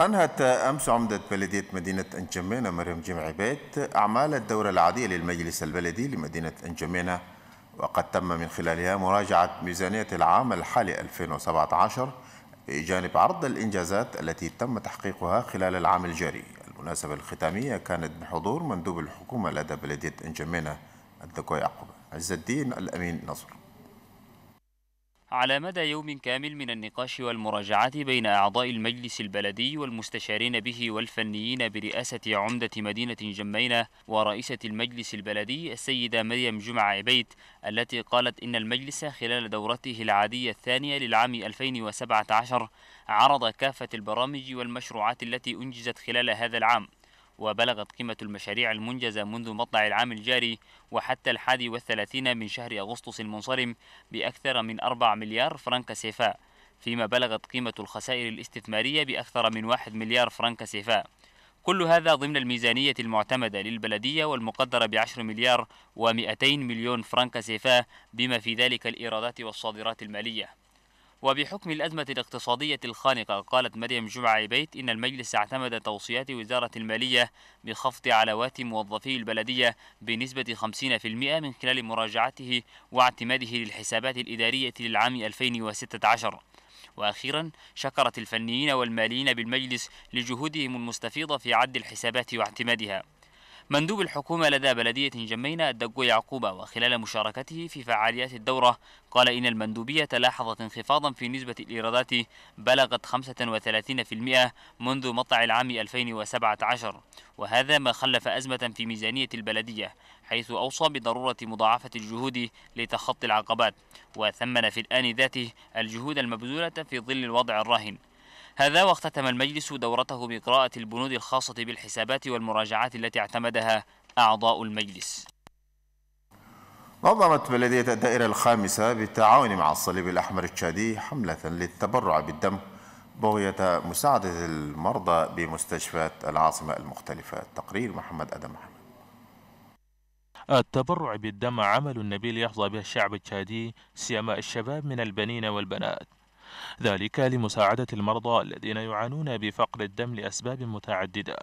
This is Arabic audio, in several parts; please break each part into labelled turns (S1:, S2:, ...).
S1: أنهت أمس عمدة بلدية مدينة أنجمينة مريم جمع بيت أعمال الدورة العادية للمجلس البلدي لمدينة أنجمينة وقد تم من خلالها مراجعة ميزانية العام الحالي 2017 بجانب عرض الإنجازات التي تم تحقيقها خلال العام الجاري المناسبة الختامية كانت بحضور مندوب الحكومة لدى بلدية أنجمينة الدكوي عقب عز الدين الأمين نصر
S2: على مدى يوم كامل من النقاش والمراجعات بين أعضاء المجلس البلدي والمستشارين به والفنيين برئاسة عمدة مدينة جمينة ورئيسة المجلس البلدي السيدة مريم جمع عبيد التي قالت إن المجلس خلال دورته العادية الثانية للعام 2017 عرض كافة البرامج والمشروعات التي أنجزت خلال هذا العام وبلغت قيمة المشاريع المنجزة منذ مطلع العام الجاري وحتى الحادي والثلاثين من شهر أغسطس المنصرم بأكثر من 4 مليار فرنك سيفاء فيما بلغت قيمة الخسائر الاستثمارية بأكثر من 1 مليار فرنك سيفاء كل هذا ضمن الميزانية المعتمدة للبلدية والمقدرة بعشر مليار ومئتين مليون فرنك سيفاء بما في ذلك الإيرادات والصادرات المالية وبحكم الأزمة الاقتصادية الخانقة قالت مريم جمعة بيت إن المجلس اعتمد توصيات وزارة المالية بخفض علاوات موظفي البلدية بنسبة 50% من خلال مراجعته واعتماده للحسابات الإدارية للعام 2016 وأخيرا شكرت الفنيين والماليين بالمجلس لجهودهم المستفيضة في عد الحسابات واعتمادها مندوب الحكومة لدى بلدية جمينة الدقو يعقوبة وخلال مشاركته في فعاليات الدورة قال إن المندوبية لاحظت انخفاضا في نسبة الإيرادات بلغت 35% منذ مطلع العام 2017 وهذا ما خلف أزمة في ميزانية البلدية حيث أوصى بضرورة مضاعفة الجهود لتخطي العقبات وثمن في الآن ذاته الجهود المبذولة في ظل الوضع الراهن هذا واختتم المجلس دورته بقراءة البنود الخاصة بالحسابات والمراجعات التي اعتمدها أعضاء المجلس
S1: نظمت بلدية الدائرة الخامسة بالتعاون مع الصليب الأحمر التشادي حملة للتبرع بالدم بغية مساعدة المرضى بمستشفيات العاصمة المختلفة تقرير محمد أدم
S3: التبرع بالدم عمل نبيل يحظى به الشعب التشادي سيما الشباب من البنين والبنات ذلك لمساعدة المرضى الذين يعانون بفقر الدم لأسباب متعددة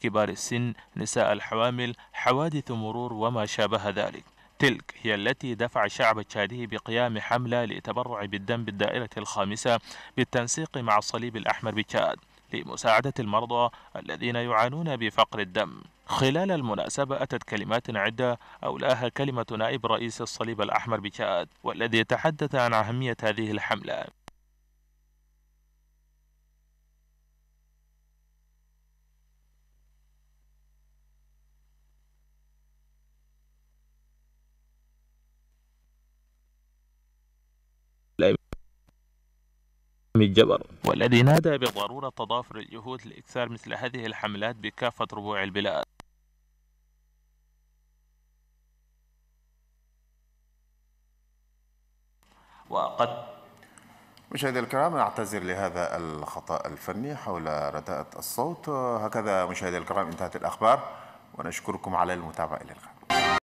S3: كبار السن نساء الحوامل حوادث مرور وما شابه ذلك تلك هي التي دفع الشعب التشادي بقيام حملة لتبرع بالدم بالدائرة الخامسة بالتنسيق مع الصليب الأحمر بتشاد لمساعدة المرضى الذين يعانون بفقر الدم خلال المناسبة أتت كلمات عدة أولاها كلمة نائب رئيس الصليب الأحمر بتشاد والذي تحدث عن أهمية هذه الحملة الجبر والذي نادى بضرورة تضافر الجهود لإكثار مثل هذه الحملات بكافة ربوع البلاد
S1: وقد مشاهدي الكرام نعتذر لهذا الخطأ الفني حول رداءة الصوت هكذا مشاهدي الكرام انتهت الأخبار ونشكركم على المتابعة إلى اللقاء